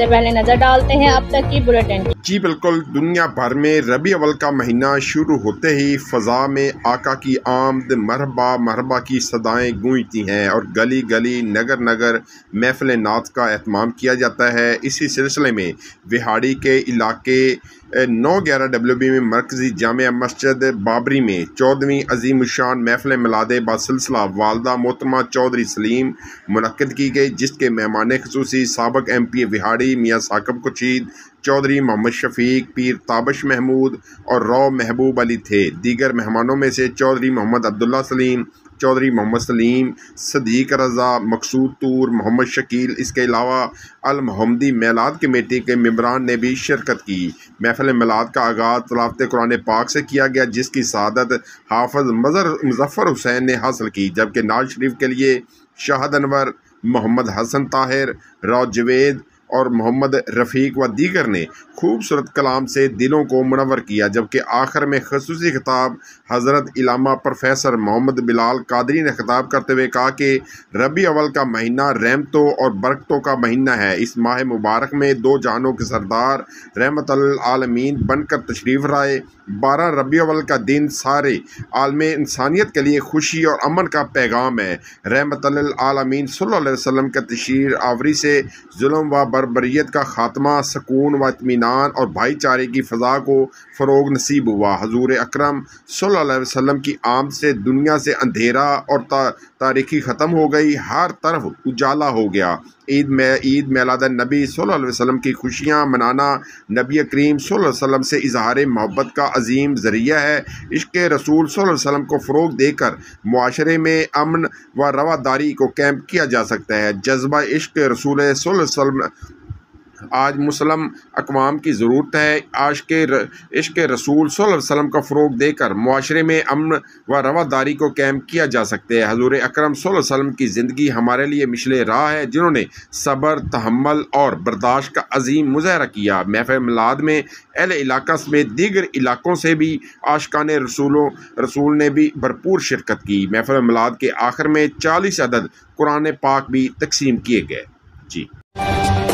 सबसे पहले नजर डालते हैं अब तक की बुलेटिन जी बिल्कुल दुनिया भर में रबी अवल का महीना शुरू होते ही फजा में आका की आमद मरहबा मरबा की सदाएं गूंजती हैं और गली गली नगर नगर महफिल नात का अहतमाम किया जाता है इसी सिलसिले में विहाड़ी के इलाके नौ ग्यारह डब्ल्यू बी में मरकज़ी जाम मस्जिद बाबरी में चौदहवीं अजीम शान महफिल मिलाद बासिलसिला वालदा मोतमा चौधरी सलीम मनद की गई जिसके मेहमान खसूसी सबक एम पी विहाड़ी मियाँ साकब कुशीद चौधरी मोहम्मद शफीक पीर ताबश महमूद और रॉ महबूब अली थे दीगर मेहमानों में से चौधरी मोहम्मद अब्दुल्ला सलीम चौधरी मोहम्मद सलीम सदीक रज़ा मकसूद तूर मोहम्मद शकील इसके अलावा अलमहमदी मेलाद कमेटी के मम्बरान ने भी शिरकत की महफिल मेलाद का आगाज़ तलावत कुरान पाक से किया गया जिसकी सदत हाफज मज़र मुजफ़र हुसैन ने हासिल की जबकि नाज शरीफ के लिए शाहद अनवर मोहम्मद हसन ताहिर राव जवेद और मोहम्मद रफ़ीक व दीगर ने खूबसूरत कलाम से दिलों को मनवर किया जबकि आखिर में खसूस खिताब हज़रत इलामा प्रोफेसर मोहम्मद बिलाल कादरी ने खिताब करते हुए कहा कि रबी अवल का महीना रहमतों और बरकतों का महीना है इस माह मुबारक में दो जहानों के सरदार रहमत आलमीन बनकर तशरीफ़ लाए बारह रबी अवल का दिन सारे आलम इंसानियत के लिए खुशी और अमन का पैगाम है रहमत आलमीन सल्ला वसम के तशीर आवरी से जुल्म व बरबरीत का ख़ात्मा सकून व इतमान और भाईचारे की फ़जा को फ़रोग नसीब हुआ हजूर अक्रम वसम की आम से दुनिया से अंधेरा और तारीखी ख़त्म हो गई हर तरफ उजाला हो गया ईद में ईद मेलाद नबी सल्लल्लाहु अलैहि वसल्लम की खुशियाँ मनाना नबी करीम सल्लल्लाहु अलैहि वसल्लम से इजहार मोहब्बत का अजीम ज़रिया है इश्क रसूल सल्लल्लाहु अलैहि वसल्लम को फ़रोग देकर माशरे में अमन व रवादारी को कैम्प किया जा सकता है जज्बा इश्क रसूल सल्लल्लाहु अलैहि वसल्लम आज मुसलम अकवाम की ज़रूरत है आज के र, इश्क रसूल वसम का फ़रोग देकर माशरे में अमन व रवादारी को कैम किया जा सकते है हजूर अक्रम सल्लम की ज़िंदगी हमारे लिए मिशल राह है जिन्होंने सब्र तहमल और बर्दाश्त का अजीम मुजाहरा किया महफ मिलाद में अहल इलाका समेत दीगर इलाकों से भी आशकान रसूलों रसूल ने भी भरपूर शिरकत की महफल मिलाद के आखिर में चालीस अदद कुरान पाक भी तकसीम किए गए जी